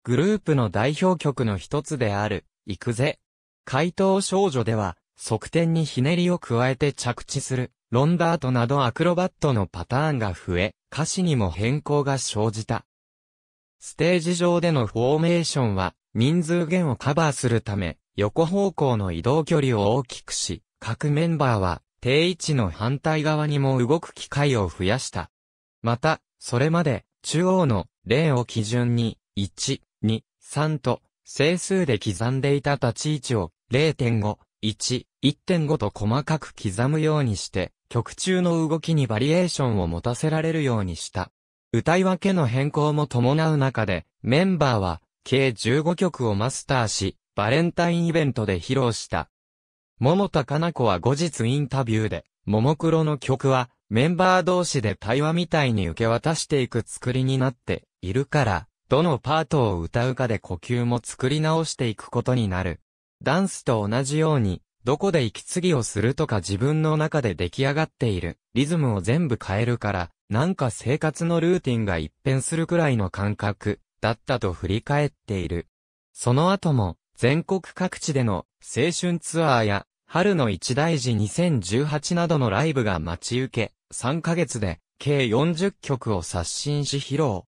グループの代表曲の一つである、行くぜ。怪盗少女では、側転にひねりを加えて着地する、ロンダートなどアクロバットのパターンが増え、歌詞にも変更が生じた。ステージ上でのフォーメーションは、人数減をカバーするため、横方向の移動距離を大きくし、各メンバーは、定位置の反対側にも動く機会を増やした。また、それまで、中央の、例を基準に、1、3と整数で刻んでいた立ち位置を0.5、1、1.5と細かく刻むようにして、曲中の動きにバリエーションを持たせられるようにした。歌い分けの変更も伴う中で、メンバーは、計15曲をマスターし、バレンタインイベントで披露した。桃田かな子は後日インタビューで、桃黒の曲は、メンバー同士で対話みたいに受け渡していく作りになっているから、どのパートを歌うかで呼吸も作り直していくことになる。ダンスと同じように、どこで息継ぎをするとか自分の中で出来上がっている、リズムを全部変えるから、なんか生活のルーティンが一変するくらいの感覚、だったと振り返っている。その後も、全国各地での青春ツアーや、春の一大事2018などのライブが待ち受け、3ヶ月で、計40曲を刷新し披露。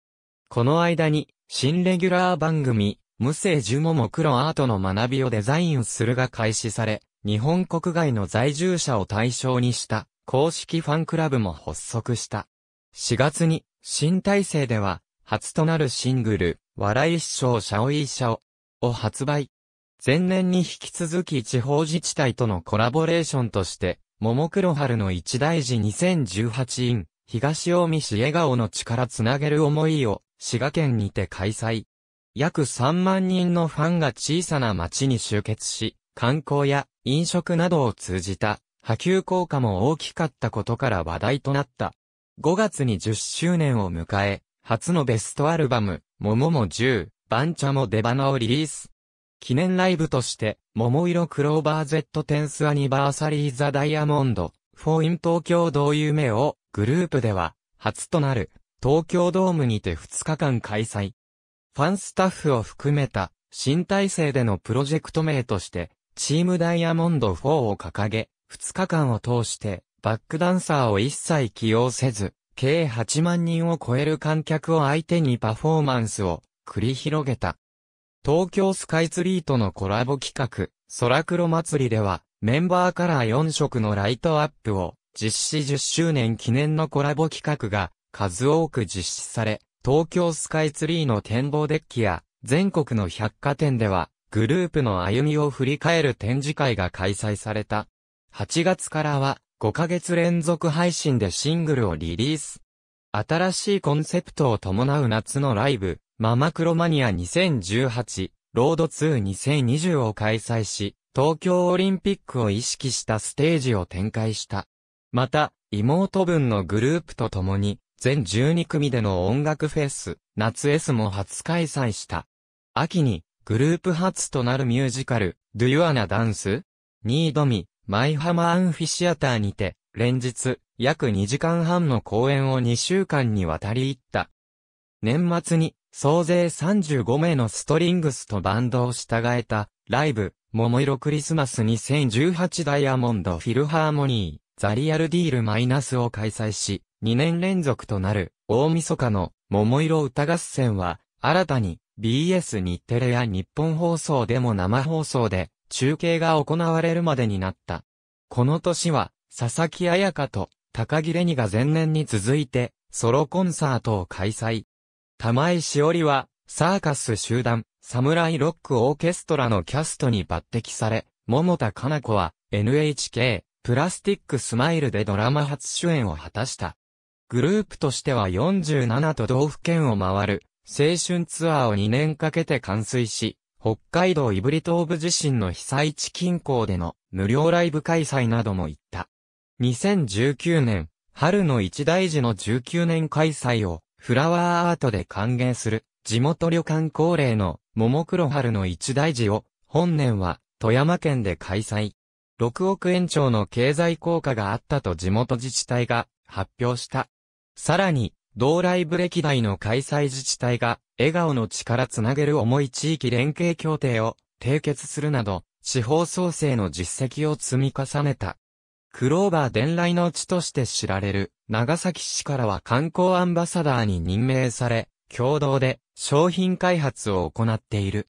この間に、新レギュラー番組、無声樹桃黒アートの学びをデザインするが開始され、日本国外の在住者を対象にした公式ファンクラブも発足した。4月に新体制では初となるシングル、笑い師匠シャオイーシャオを発売。前年に引き続き地方自治体とのコラボレーションとして、桃黒春の一大事2018イン、東大見市笑顔の力つなげる思いを滋賀県にて開催。約3万人のファンが小さな町に集結し、観光や飲食などを通じた波及効果も大きかったことから話題となった。5月に10周年を迎え、初のベストアルバム、桃も10、番茶も出花をリリース。記念ライブとして、桃色クローバー Z テンスアニバーサリーザダイヤモンド、フーイン東京同夢を、グループでは、初となる東京ドームにて2日間開催。ファンスタッフを含めた新体制でのプロジェクト名として、チームダイヤモンド4を掲げ、2日間を通してバックダンサーを一切起用せず、計8万人を超える観客を相手にパフォーマンスを繰り広げた。東京スカイツリーとのコラボ企画、空黒祭りでは、メンバーカラー4色のライトアップを実施10周年記念のコラボ企画が数多く実施され、東京スカイツリーの展望デッキや全国の百貨店ではグループの歩みを振り返る展示会が開催された。8月からは5ヶ月連続配信でシングルをリリース。新しいコンセプトを伴う夏のライブ、ママクロマニア2018、ロード2 2020を開催し、東京オリンピックを意識したステージを展開した。また、妹分のグループと共に、全12組での音楽フェス、夏 S も初開催した。秋に、グループ初となるミュージカル、Do You Wanna Dance? に挑み、マイハマアンフィシアターにて、連日、約2時間半の公演を2週間にわたり行った。年末に、総勢35名のストリングスとバンドを従えた、ライブ、桃色クリスマス2018ダイヤモンドフィルハーモニー。ザリアルディールマイナスを開催し、2年連続となる大晦日の桃色歌合戦は、新たに BS 日テレや日本放送でも生放送で中継が行われるまでになった。この年は、佐々木彩香と高木レニが前年に続いてソロコンサートを開催。玉井しおりは、サーカス集団、サムライロックオーケストラのキャストに抜擢され、桃田かな子は、NHK、プラスティックスマイルでドラマ初主演を果たした。グループとしては47都道府県を回る青春ツアーを2年かけて完遂し、北海道胆振東部地震の被災地近郊での無料ライブ開催なども行った。2019年、春の一大事の19年開催をフラワーアートで歓迎する地元旅館恒例の桃黒春の一大事を本年は富山県で開催。6億円超の経済効果があったと地元自治体が発表した。さらに、同ライブ歴代の開催自治体が、笑顔の力つなげる重い地域連携協定を締結するなど、地方創生の実績を積み重ねた。クローバー伝来の地として知られる、長崎市からは観光アンバサダーに任命され、共同で商品開発を行っている。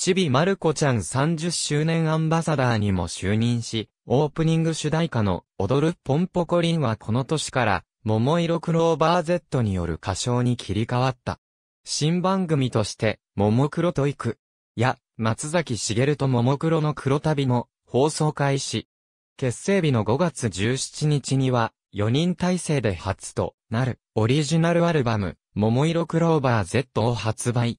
ちびまる子ちゃん30周年アンバサダーにも就任し、オープニング主題歌の踊るポンポコリンはこの年から桃色クローバー Z による歌唱に切り替わった。新番組として、桃黒と行く。や、松崎しげると桃黒の黒旅も放送開始。結成日の5月17日には、4人体制で初となるオリジナルアルバム、桃色クローバー Z を発売。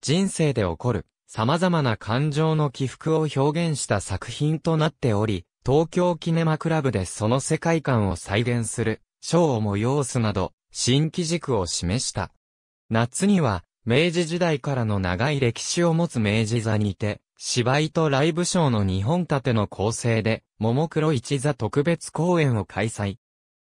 人生で起こる様々な感情の起伏を表現した作品となっており、東京キネマクラブでその世界観を再現する、ショーを催すなど、新規軸を示した。夏には、明治時代からの長い歴史を持つ明治座にて、芝居とライブショーの2本立ての構成で、桃黒一座特別公演を開催。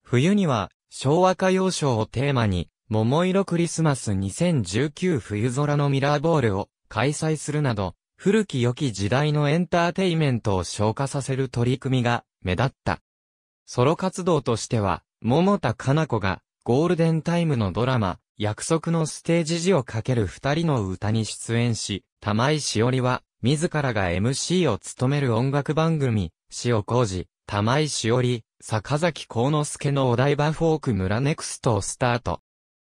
冬には、昭和歌謡賞をテーマに、桃色クリスマス2019冬空のミラーボールを開催するなど、古き良き時代のエンターテイメントを消化させる取り組みが目立った。ソロ活動としては、桃田かな子がゴールデンタイムのドラマ、約束のステージ時をかける二人の歌に出演し、玉井しおりは、自らが MC を務める音楽番組、塩工事、玉井しおり、坂崎幸之助のお台場フォーク村ネクストをスタート。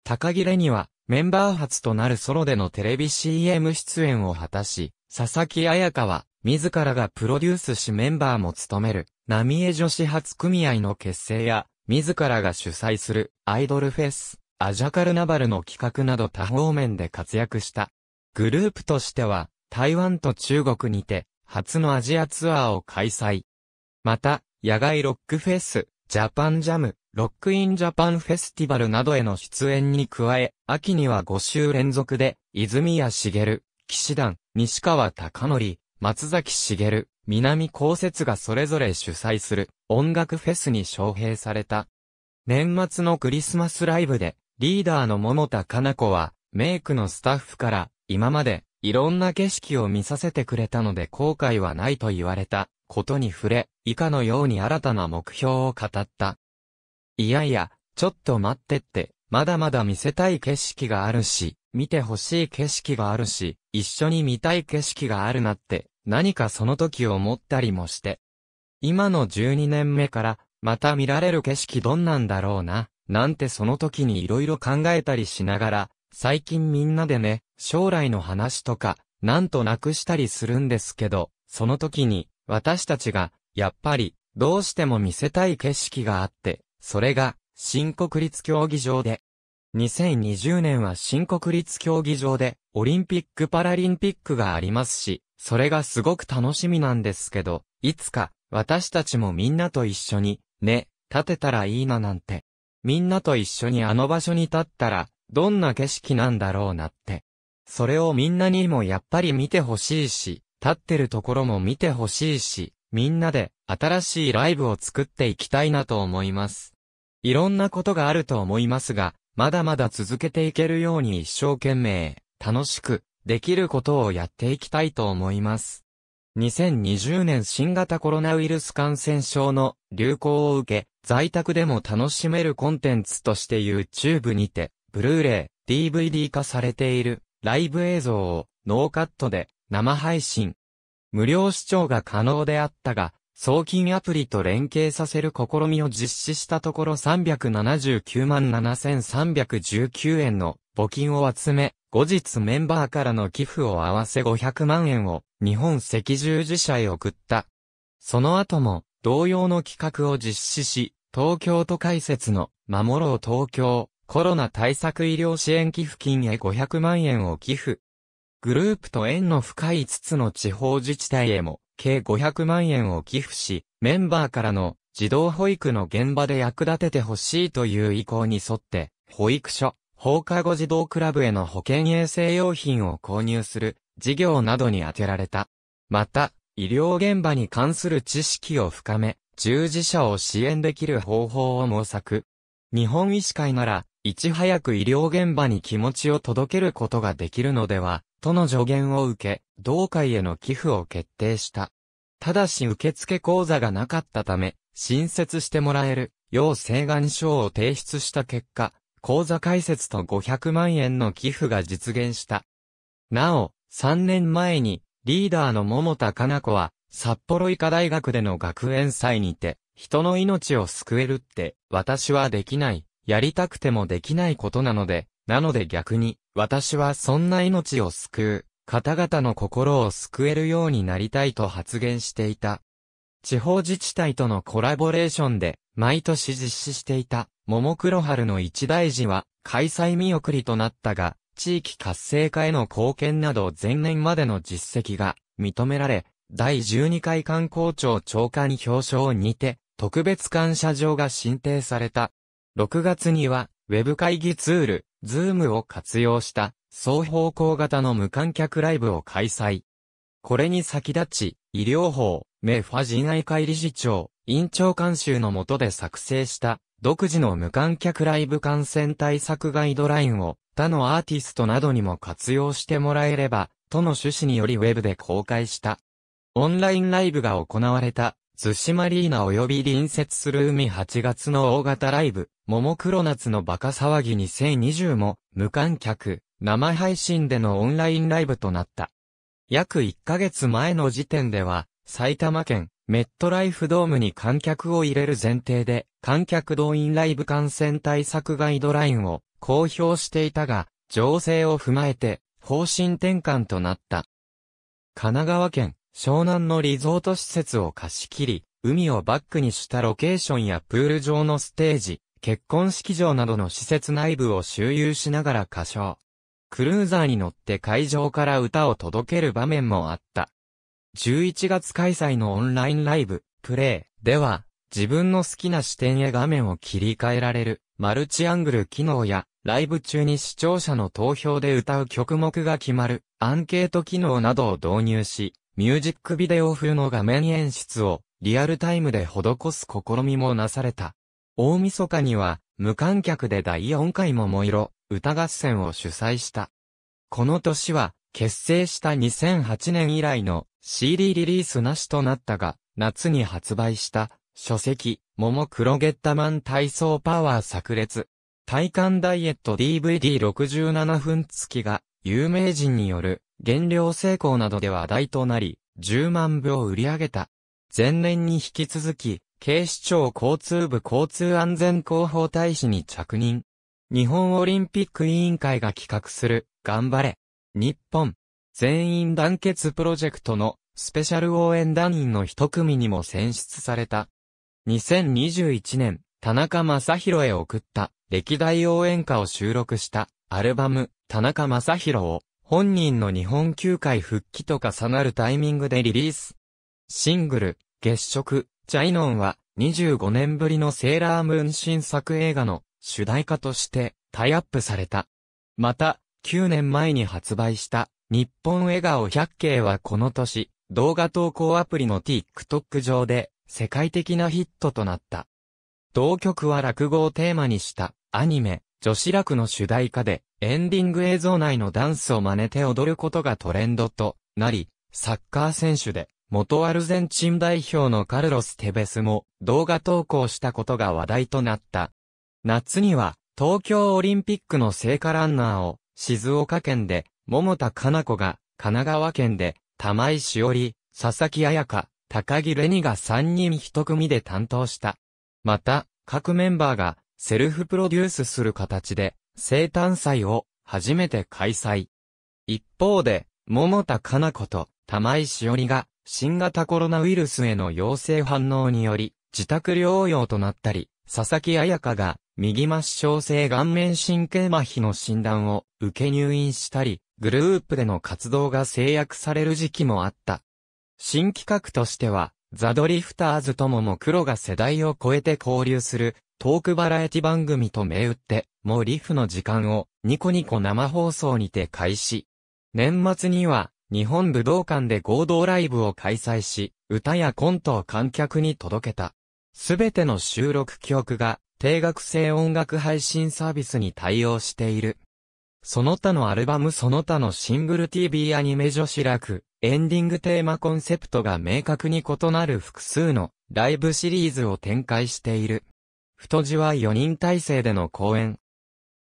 高木れには、メンバー初となるソロでのテレビ CM 出演を果たし、佐々木彩香は、自らがプロデュースしメンバーも務める、浪江女子初組合の結成や、自らが主催する、アイドルフェス、アジャカルナバルの企画など多方面で活躍した。グループとしては、台湾と中国にて、初のアジアツアーを開催。また、野外ロックフェス、ジャパンジャム、ロックインジャパンフェスティバルなどへの出演に加え、秋には5週連続で、泉谷茂、騎士団、西川貴則、松崎茂、南高設がそれぞれ主催する音楽フェスに招聘された。年末のクリスマスライブで、リーダーの桃田かな子は、メイクのスタッフから、今まで、いろんな景色を見させてくれたので後悔はないと言われた。ことに触れ、以下のように新たな目標を語った。いやいや、ちょっと待ってって、まだまだ見せたい景色があるし、見てほしい景色があるし、一緒に見たい景色があるなって、何かその時を思ったりもして。今の12年目から、また見られる景色どんなんだろうな、なんてその時に色々考えたりしながら、最近みんなでね、将来の話とか、なんとなくしたりするんですけど、その時に、私たちが、やっぱり、どうしても見せたい景色があって、それが、新国立競技場で。2020年は新国立競技場で、オリンピック・パラリンピックがありますし、それがすごく楽しみなんですけど、いつか、私たちもみんなと一緒に、ね、立てたらいいななんて。みんなと一緒にあの場所に立ったら、どんな景色なんだろうなって。それをみんなにもやっぱり見てほしいし、立ってるところも見てほしいし、みんなで新しいライブを作っていきたいなと思います。いろんなことがあると思いますが、まだまだ続けていけるように一生懸命、楽しく、できることをやっていきたいと思います。2020年新型コロナウイルス感染症の流行を受け、在宅でも楽しめるコンテンツとして YouTube にて、ブルーレイ、DVD 化されているライブ映像をノーカットで生配信。無料視聴が可能であったが、送金アプリと連携させる試みを実施したところ379万7319円の募金を集め、後日メンバーからの寄付を合わせ500万円を日本赤十字社へ送った。その後も同様の企画を実施し、東京都開設の守ろう東京コロナ対策医療支援寄付金へ500万円を寄付。グループと縁の深い5つの地方自治体へも、計500万円を寄付し、メンバーからの児童保育の現場で役立ててほしいという意向に沿って、保育所、放課後児童クラブへの保健衛生用品を購入する事業などに充てられた。また、医療現場に関する知識を深め、従事者を支援できる方法を模索。日本医師会なら、いち早く医療現場に気持ちを届けることができるのでは、との助言を受け、同会への寄付を決定した。ただし受付口座がなかったため、新設してもらえる、要請願書を提出した結果、口座開設と500万円の寄付が実現した。なお、3年前に、リーダーの桃田かな子は、札幌医科大学での学園祭にて、人の命を救えるって、私はできない、やりたくてもできないことなので、なので逆に、私はそんな命を救う、方々の心を救えるようになりたいと発言していた。地方自治体とのコラボレーションで、毎年実施していた、桃黒春の一大事は、開催見送りとなったが、地域活性化への貢献など前年までの実績が認められ、第12回観光庁長官表彰にて、特別感謝状が申請された。6月には、ウェブ会議ツール、Zoom を活用した、双方向型の無観客ライブを開催。これに先立ち、医療法、メファ人愛会理事長、院長監修の下で作成した、独自の無観客ライブ感染対策ガイドラインを、他のアーティストなどにも活用してもらえれば、との趣旨によりウェブで公開した。オンラインライブが行われた津島リーナ及び隣接する海8月の大型ライブ、桃黒夏のバカ騒ぎ2020も、無観客、生配信でのオンラインライブとなった。約1ヶ月前の時点では、埼玉県、メットライフドームに観客を入れる前提で、観客動員ライブ感染対策ガイドラインを公表していたが、情勢を踏まえて、方針転換となった。神奈川県、湘南のリゾート施設を貸し切り、海をバックにしたロケーションやプール上のステージ、結婚式場などの施設内部を周遊しながら歌唱。クルーザーに乗って会場から歌を届ける場面もあった。11月開催のオンラインライブ、プレイでは、自分の好きな視点や画面を切り替えられる、マルチアングル機能や、ライブ中に視聴者の投票で歌う曲目が決まる、アンケート機能などを導入し、ミュージックビデオ風の画面演出をリアルタイムで施す試みもなされた。大晦日には無観客で第4回ももいろ歌合戦を主催した。この年は結成した2008年以来の CD リリースなしとなったが、夏に発売した書籍、桃黒ゲッタマン体操パワー炸裂。体幹ダイエット DVD67 分付きが有名人による減量成功などで話題となり、10万部を売り上げた。前年に引き続き、警視庁交通部交通安全広報大使に着任。日本オリンピック委員会が企画する、頑張れ。日本。全員団結プロジェクトのスペシャル応援団員の一組にも選出された。2021年、田中正宏へ送った歴代応援歌を収録したアルバム、田中正宏を本人の日本球界復帰と重なるタイミングでリリース。シングル、月食、ジャイノンは25年ぶりのセーラームーン新作映画の主題歌としてタイアップされた。また、9年前に発売した日本笑顔100景はこの年、動画投稿アプリの TikTok 上で世界的なヒットとなった。同曲は落語をテーマにしたアニメ、女子楽の主題歌で、エンディング映像内のダンスを真似て踊ることがトレンドとなり、サッカー選手で、元アルゼンチン代表のカルロス・テベスも動画投稿したことが話題となった。夏には、東京オリンピックの聖火ランナーを、静岡県で、桃田かな子が、神奈川県で、玉井しおり、佐々木彩香、高木レニが3人1組で担当した。また、各メンバーが、セルフプロデュースする形で、生誕祭を初めて開催。一方で、桃田かな子と玉井しおりが新型コロナウイルスへの陽性反応により自宅療養となったり、佐々木彩香が右末小性顔面神経麻痺の診断を受け入院したり、グループでの活動が制約される時期もあった。新企画としては、ザ・ドリフターズともも黒が世代を超えて交流する、トークバラエティ番組と銘打って、もうリフの時間を、ニコニコ生放送にて開始。年末には、日本武道館で合同ライブを開催し、歌やコントを観客に届けた。すべての収録曲が、定額制音楽配信サービスに対応している。その他のアルバムその他のシングル TV アニメ女子楽、エンディングテーマコンセプトが明確に異なる複数のライブシリーズを展開している。太字は4人体制での公演。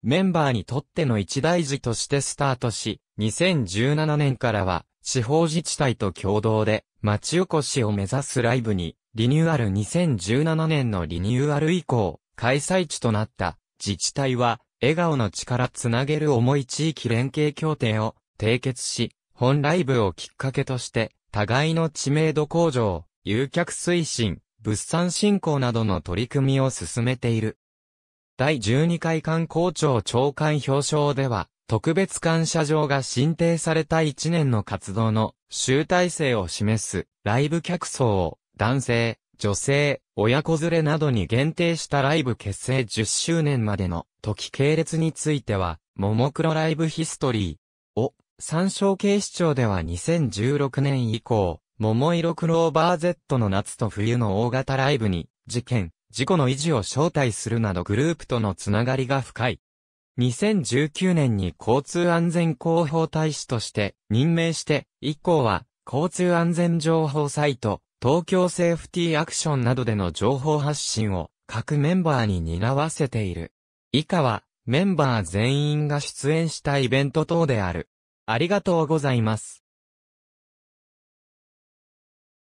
メンバーにとっての一大事としてスタートし、2017年からは地方自治体と共同で町おこしを目指すライブにリニューアル2017年のリニューアル以降開催地となった自治体は笑顔の力つなげる重い地域連携協定を締結し、本ライブをきっかけとして、互いの知名度向上、誘客推進、物産振興などの取り組みを進めている。第12回観光庁長官表彰では、特別感謝状が申請された1年の活動の集大成を示すライブ客層を男性、女性、親子連れなどに限定したライブ結成10周年までの時系列については、ももクロライブヒストリーを参照警視庁では2016年以降、桃色クローバー Z の夏と冬の大型ライブに、事件、事故の維持を招待するなどグループとのつながりが深い。2019年に交通安全広報大使として任命して、以降は交通安全情報サイト、東京セーフティーアクションなどでの情報発信を各メンバーに担わせている。以下はメンバー全員が出演したイベント等である。ありがとうございます。